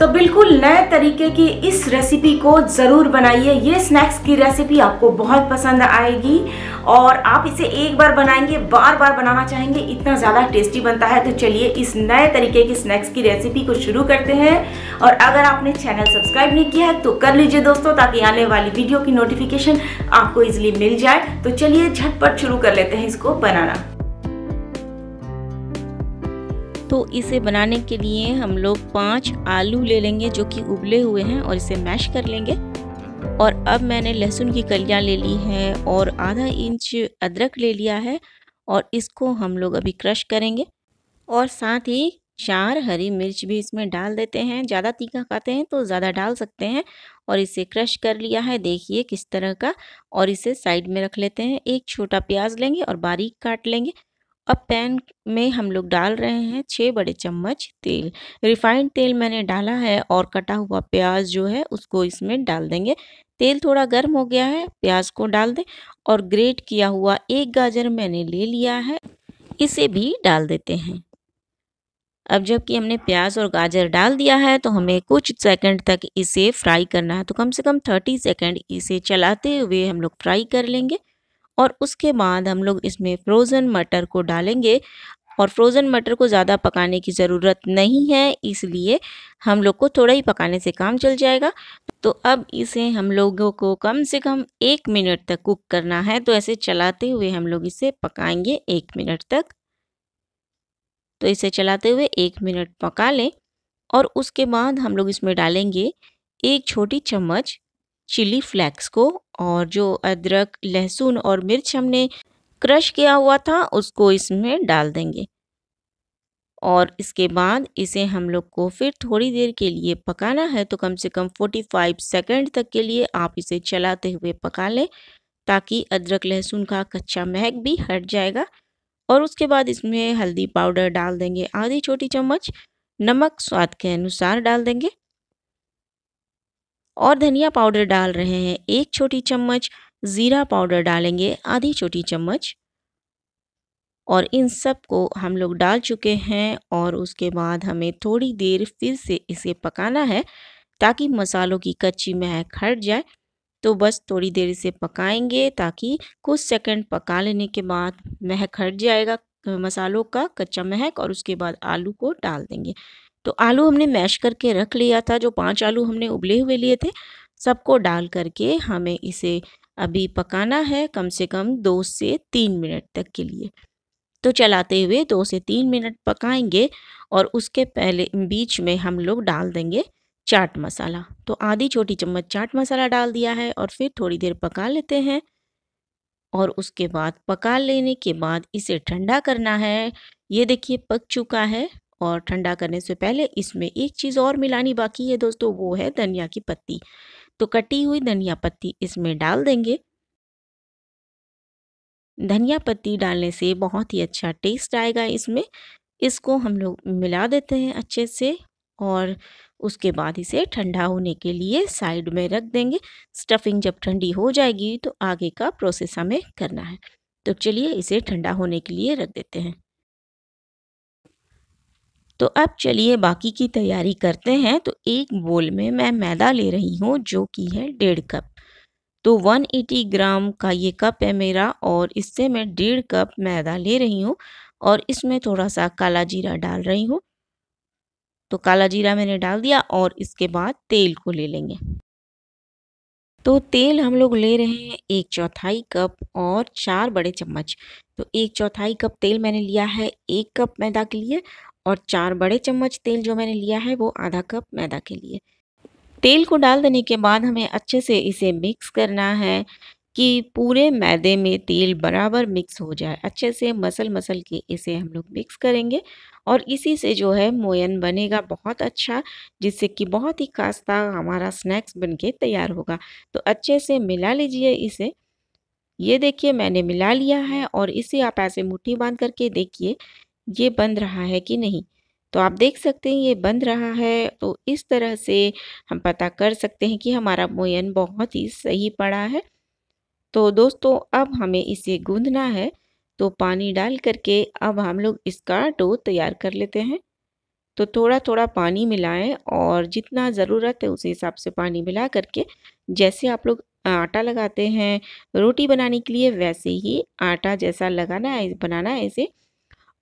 तो बिल्कुल नए तरीके की इस रेसिपी को ज़रूर बनाइए ये स्नैक्स की रेसिपी आपको बहुत पसंद आएगी और आप इसे एक बार बनाएंगे बार बार बनाना चाहेंगे इतना ज़्यादा टेस्टी बनता है तो चलिए इस नए तरीके की स्नैक्स की रेसिपी को शुरू करते हैं और अगर आपने चैनल सब्सक्राइब नहीं किया है तो कर लीजिए दोस्तों ताकि आने वाली वीडियो की नोटिफिकेशन आपको ईजिली मिल जाए तो चलिए झटपट शुरू कर लेते हैं इसको बनाना तो इसे बनाने के लिए हम लोग पाँच आलू ले लेंगे जो कि उबले हुए हैं और इसे मैश कर लेंगे और अब मैंने लहसुन की कलियाँ ले ली हैं और आधा इंच अदरक ले लिया है और इसको हम लोग अभी क्रश करेंगे और साथ ही चार हरी मिर्च भी इसमें डाल देते हैं ज़्यादा तीखा खाते हैं तो ज़्यादा डाल सकते हैं और इसे क्रश कर लिया है देखिए किस तरह का और इसे साइड में रख लेते हैं एक छोटा प्याज लेंगे और बारीक काट लेंगे अब पैन में हम लोग डाल रहे हैं छः बड़े चम्मच तेल रिफाइंड तेल मैंने डाला है और कटा हुआ प्याज जो है उसको इसमें डाल देंगे तेल थोड़ा गर्म हो गया है प्याज को डाल दें और ग्रेट किया हुआ एक गाजर मैंने ले लिया है इसे भी डाल देते हैं अब जबकि हमने प्याज और गाजर डाल दिया है तो हमें कुछ सेकंड तक इसे फ्राई करना है तो कम से कम थर्टी सेकंड इसे चलाते हुए हम लोग फ्राई कर लेंगे और उसके बाद हम लोग इसमें फ्रोज़न मटर को डालेंगे और फ्रोज़न मटर को ज़्यादा पकाने की ज़रूरत नहीं है इसलिए हम लोग को थोड़ा ही पकाने से काम चल जाएगा तो अब इसे हम लोगों को कम से कम एक मिनट तक कुक करना है तो ऐसे चलाते हुए हम लोग इसे पकाएंगे एक मिनट तक तो इसे चलाते हुए एक मिनट पका लें और उसके बाद हम लोग इसमें डालेंगे एक छोटी चम्मच चिली फ्लेक्स को और जो अदरक लहसुन और मिर्च हमने क्रश किया हुआ था उसको इसमें डाल देंगे और इसके बाद इसे हम लोग को फिर थोड़ी देर के लिए पकाना है तो कम से कम 45 सेकंड तक के लिए आप इसे चलाते हुए पका लें ताकि अदरक लहसुन का कच्चा महक भी हट जाएगा और उसके बाद इसमें हल्दी पाउडर डाल देंगे आधी छोटी चम्मच नमक स्वाद के अनुसार डाल देंगे और धनिया पाउडर डाल रहे हैं एक छोटी चम्मच ज़ीरा पाउडर डालेंगे आधी छोटी चम्मच और इन सब को हम लोग डाल चुके हैं और उसके बाद हमें थोड़ी देर फिर से इसे पकाना है ताकि मसालों की कच्ची महक हट जाए तो बस थोड़ी देर इसे पकाएंगे ताकि कुछ सेकंड पका लेने के बाद महक हट जाएगा मसालों का कच्चा महक और उसके बाद आलू को डाल देंगे तो आलू हमने मैश करके रख लिया था जो पांच आलू हमने उबले हुए लिए थे सबको डाल करके हमें इसे अभी पकाना है कम से कम दो से तीन मिनट तक के लिए तो चलाते हुए दो से तीन मिनट पकाएंगे और उसके पहले बीच में हम लोग डाल देंगे चाट मसाला तो आधी छोटी चम्मच चाट मसाला डाल दिया है और फिर थोड़ी देर पका लेते हैं और उसके बाद पका लेने के बाद इसे ठंडा करना है ये देखिए पक चुका है और ठंडा करने से पहले इसमें एक चीज़ और मिलानी बाकी है दोस्तों वो है धनिया की पत्ती तो कटी हुई धनिया पत्ती इसमें डाल देंगे धनिया पत्ती डालने से बहुत ही अच्छा टेस्ट आएगा इसमें इसको हम लोग मिला देते हैं अच्छे से और उसके बाद इसे ठंडा होने के लिए साइड में रख देंगे स्टफिंग जब ठंडी हो जाएगी तो आगे का प्रोसेस हमें करना है तो चलिए इसे ठंडा होने के लिए रख देते हैं तो अब चलिए बाकी की तैयारी करते हैं तो एक बोल में मैं मैदा ले रही हूँ जो कि है डेढ़ कप तो 180 ग्राम का ये कप है मेरा और इससे मैं डेढ़ कप मैदा ले रही हूँ और इसमें थोड़ा सा काला जीरा डाल रही हूँ तो काला जीरा मैंने डाल दिया और इसके बाद तेल को ले लेंगे तो तेल हम लोग ले रहे हैं एक चौथाई कप और चार बड़े चम्मच तो एक चौथाई कप तेल मैंने लिया है एक कप मैदा के लिए और चार बड़े चम्मच तेल जो मैंने लिया है वो आधा कप मैदा के लिए तेल को डाल देने के बाद हमें अच्छे से इसे मिक्स करना है कि पूरे मैदे में तेल बराबर मिक्स हो जाए अच्छे से मसल मसल के इसे हम लोग मिक्स करेंगे और इसी से जो है मोयन बनेगा बहुत अच्छा जिससे कि बहुत ही खास्ता हमारा स्नैक्स बनके तैयार होगा तो अच्छे से मिला लीजिए इसे ये देखिए मैंने मिला लिया है और इसे आप ऐसे मुट्ठी बांध करके देखिए ये बंद रहा है कि नहीं तो आप देख सकते हैं ये बंद रहा है तो इस तरह से हम पता कर सकते हैं कि हमारा मोयन बहुत ही सही पड़ा है तो दोस्तों अब हमें इसे गूंदना है तो पानी डाल करके अब हम लोग इसका डो तैयार कर लेते हैं तो थोड़ा थोड़ा पानी मिलाएं और जितना ज़रूरत है उस हिसाब से पानी मिला करके जैसे आप लोग आटा लगाते हैं रोटी बनाने के लिए वैसे ही आटा जैसा लगाना है बनाना है इसे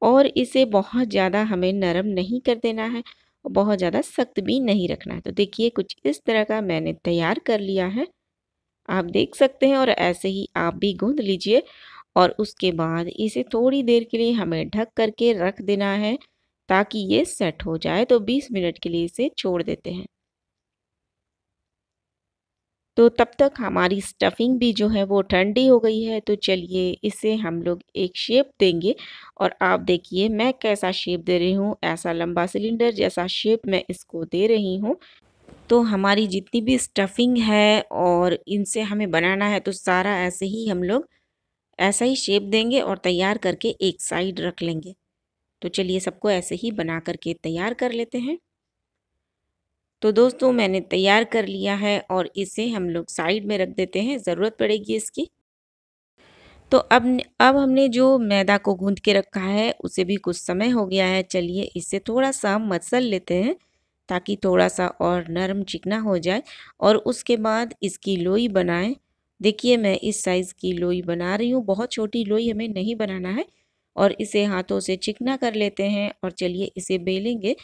और इसे बहुत ज़्यादा हमें नरम नहीं कर देना है और बहुत ज़्यादा सख्त भी नहीं रखना है तो देखिए कुछ इस तरह का मैंने तैयार कर लिया है आप देख सकते हैं और ऐसे ही आप भी गूँध लीजिए और उसके बाद इसे थोड़ी देर के लिए हमें ढक करके रख देना है ताकि ये सेट हो जाए तो 20 मिनट के लिए इसे छोड़ देते हैं तो तब तक हमारी स्टफिंग भी जो है वो ठंडी हो गई है तो चलिए इसे हम लोग एक शेप देंगे और आप देखिए मैं कैसा शेप दे रही हूँ ऐसा लंबा सिलेंडर जैसा शेप मैं इसको दे रही हूँ तो हमारी जितनी भी स्टफिंग है और इनसे हमें बनाना है तो सारा ऐसे ही हम लोग ऐसा ही शेप देंगे और तैयार करके एक साइड रख लेंगे तो चलिए सबको ऐसे ही बना करके तैयार कर लेते हैं तो दोस्तों मैंने तैयार कर लिया है और इसे हम लोग साइड में रख देते हैं ज़रूरत पड़ेगी इसकी तो अब अब हमने जो मैदा को गूंद के रखा है उसे भी कुछ समय हो गया है चलिए इसे थोड़ा सा हम मसल लेते हैं ताकि थोड़ा सा और नरम चिकना हो जाए और उसके बाद इसकी लोई बनाएं देखिए मैं इस साइज़ की लोई बना रही हूँ बहुत छोटी लोई हमें नहीं बनाना है और इसे हाथों से चिकना कर लेते हैं और चलिए इसे बेलेंगे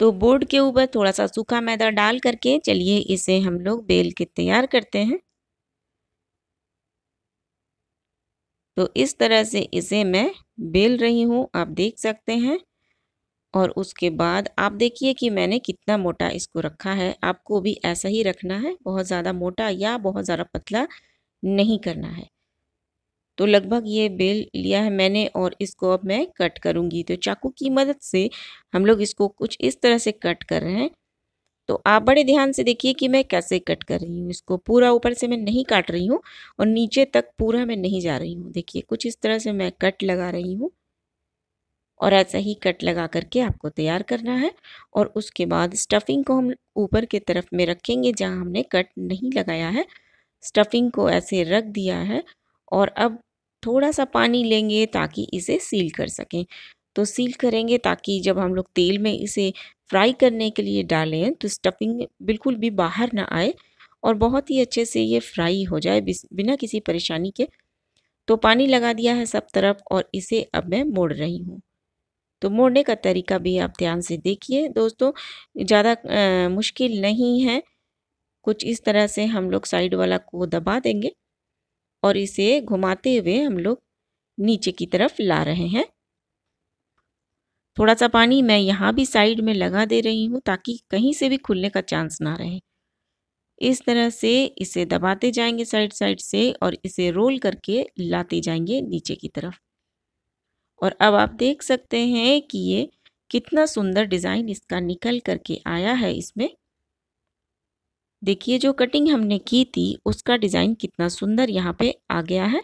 तो बोर्ड के ऊपर थोड़ा सा सूखा मैदा डाल करके चलिए इसे हम लोग बेल के तैयार करते हैं तो इस तरह से इसे मैं बेल रही हूँ आप देख सकते हैं और उसके बाद आप देखिए कि मैंने कितना मोटा इसको रखा है आपको भी ऐसा ही रखना है बहुत ज़्यादा मोटा या बहुत ज़्यादा पतला नहीं करना है तो लगभग ये बेल लिया है मैंने और इसको अब मैं कट करूँगी तो चाकू की मदद से हम लोग इसको कुछ इस तरह से कट कर रहे हैं तो आप बड़े ध्यान से देखिए कि मैं कैसे कट कर रही हूँ इसको पूरा ऊपर से मैं नहीं काट रही हूँ और नीचे तक पूरा मैं नहीं जा रही हूँ देखिए कुछ इस तरह से मैं कट लगा रही हूँ और ऐसा ही कट लगा करके आपको तैयार करना है और उसके बाद स्टफिंग को हम ऊपर के तरफ में रखेंगे जहाँ हमने कट नहीं लगाया है स्टफिंग को ऐसे रख दिया है और अब थोड़ा सा पानी लेंगे ताकि इसे सील कर सकें तो सील करेंगे ताकि जब हम लोग तेल में इसे फ्राई करने के लिए डालें तो स्टफिंग बिल्कुल भी बाहर ना आए और बहुत ही अच्छे से ये फ्राई हो जाए बिना किसी परेशानी के तो पानी लगा दिया है सब तरफ और इसे अब मैं मोड़ रही हूँ तो मोड़ने का तरीका भी आप ध्यान से देखिए दोस्तों ज़्यादा मुश्किल नहीं है कुछ इस तरह से हम लोग साइड वाला को दबा देंगे और इसे घुमाते हुए हम लोग नीचे की तरफ ला रहे हैं थोड़ा सा पानी मैं यहाँ भी साइड में लगा दे रही हूँ ताकि कहीं से भी खुलने का चांस ना रहे इस तरह से इसे दबाते जाएंगे साइड साइड से और इसे रोल करके लाते जाएंगे नीचे की तरफ और अब आप देख सकते हैं कि ये कितना सुंदर डिज़ाइन इसका निकल करके आया है इसमें देखिए जो कटिंग हमने की थी उसका डिज़ाइन कितना सुंदर यहाँ पे आ गया है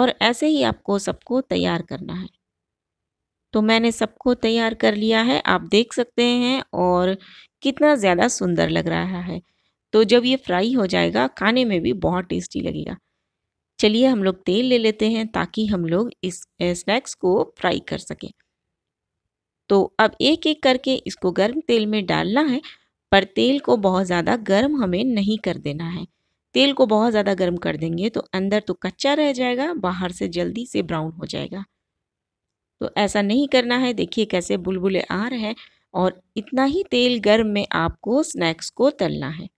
और ऐसे ही आपको सबको तैयार करना है तो मैंने सबको तैयार कर लिया है आप देख सकते हैं और कितना ज़्यादा सुंदर लग रहा है तो जब ये फ्राई हो जाएगा खाने में भी बहुत टेस्टी लगेगा चलिए हम लोग तेल ले लेते हैं ताकि हम लोग इस स्नैक्स को फ्राई कर सकें तो अब एक एक करके इसको गर्म तेल में डालना है पर तेल को बहुत ज़्यादा गर्म हमें नहीं कर देना है तेल को बहुत ज़्यादा गर्म कर देंगे तो अंदर तो कच्चा रह जाएगा बाहर से जल्दी से ब्राउन हो जाएगा तो ऐसा नहीं करना है देखिए कैसे बुलबुले आ रहे हैं और इतना ही तेल गर्म में आपको स्नैक्स को तलना है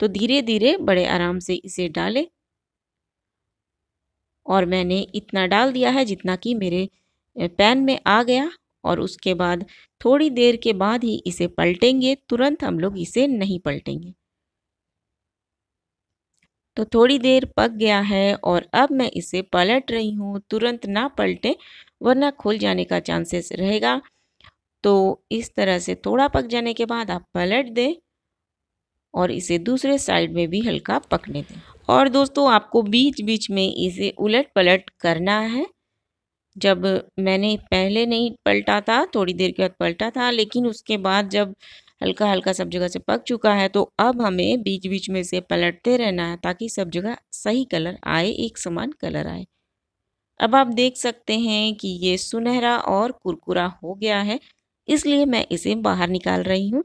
तो धीरे धीरे बड़े आराम से इसे डालें और मैंने इतना डाल दिया है जितना कि मेरे पैन में आ गया और उसके बाद थोड़ी देर के बाद ही इसे पलटेंगे तुरंत हम लोग इसे नहीं पलटेंगे तो थोड़ी देर पक गया है और अब मैं इसे पलट रही हूँ तुरंत ना पलटे वरना खुल जाने का चांसेस रहेगा तो इस तरह से थोड़ा पक जाने के बाद आप पलट दें और इसे दूसरे साइड में भी हल्का पकने दें और दोस्तों आपको बीच बीच में इसे उलट पलट करना है जब मैंने पहले नहीं पलटा था थोड़ी देर के बाद पलटा था लेकिन उसके बाद जब हल्का हल्का सब जगह से पक चुका है तो अब हमें बीच बीच में से पलटते रहना है ताकि सब जगह सही कलर आए एक समान कलर आए अब आप देख सकते हैं कि ये सुनहरा और कुरकुरा हो गया है इसलिए मैं इसे बाहर निकाल रही हूँ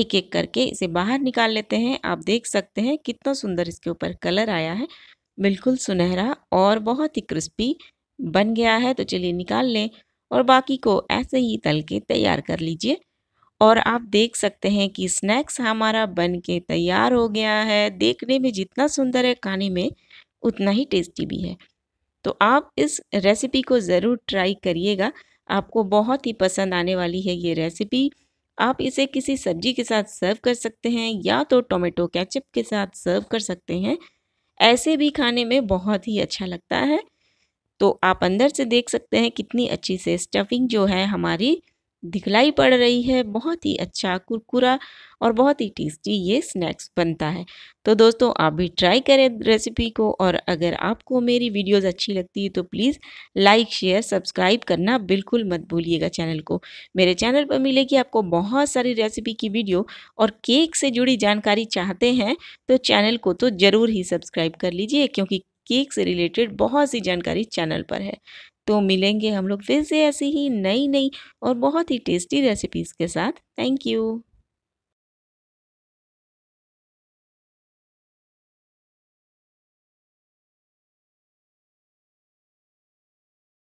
एक एक करके इसे बाहर निकाल लेते हैं आप देख सकते हैं कितना सुंदर इसके ऊपर कलर आया है बिल्कुल सुनहरा और बहुत ही क्रिस्पी बन गया है तो चलिए निकाल लें और बाकी को ऐसे ही तल के तैयार कर लीजिए और आप देख सकते हैं कि स्नैक्स हमारा बन के तैयार हो गया है देखने में जितना सुंदर है खाने में उतना ही टेस्टी भी है तो आप इस रेसिपी को ज़रूर ट्राई करिएगा आपको बहुत ही पसंद आने वाली है ये रेसिपी आप इसे किसी सब्जी के साथ सर्व कर सकते हैं या तो टोमेटो कैचअप के साथ सर्व कर सकते हैं ऐसे भी खाने में बहुत ही अच्छा लगता है तो आप अंदर से देख सकते हैं कितनी अच्छी से स्टफिंग जो है हमारी दिखलाई पड़ रही है बहुत ही अच्छा कुरकुरा और बहुत ही टेस्टी ये स्नैक्स बनता है तो दोस्तों आप भी ट्राई करें रेसिपी को और अगर आपको मेरी वीडियोस अच्छी लगती है तो प्लीज़ लाइक शेयर सब्सक्राइब करना बिल्कुल मत भूलिएगा चैनल को मेरे चैनल पर मिलेगी आपको बहुत सारी रेसिपी की वीडियो और केक से जुड़ी जानकारी चाहते हैं तो चैनल को तो ज़रूर ही सब्सक्राइब कर लीजिए क्योंकि केक से रिलेटेड बहुत सी जानकारी चैनल पर है तो मिलेंगे हम लोग फिर से ऐसी ही नई नई और बहुत ही टेस्टी रेसिपीज़ के साथ थैंक यू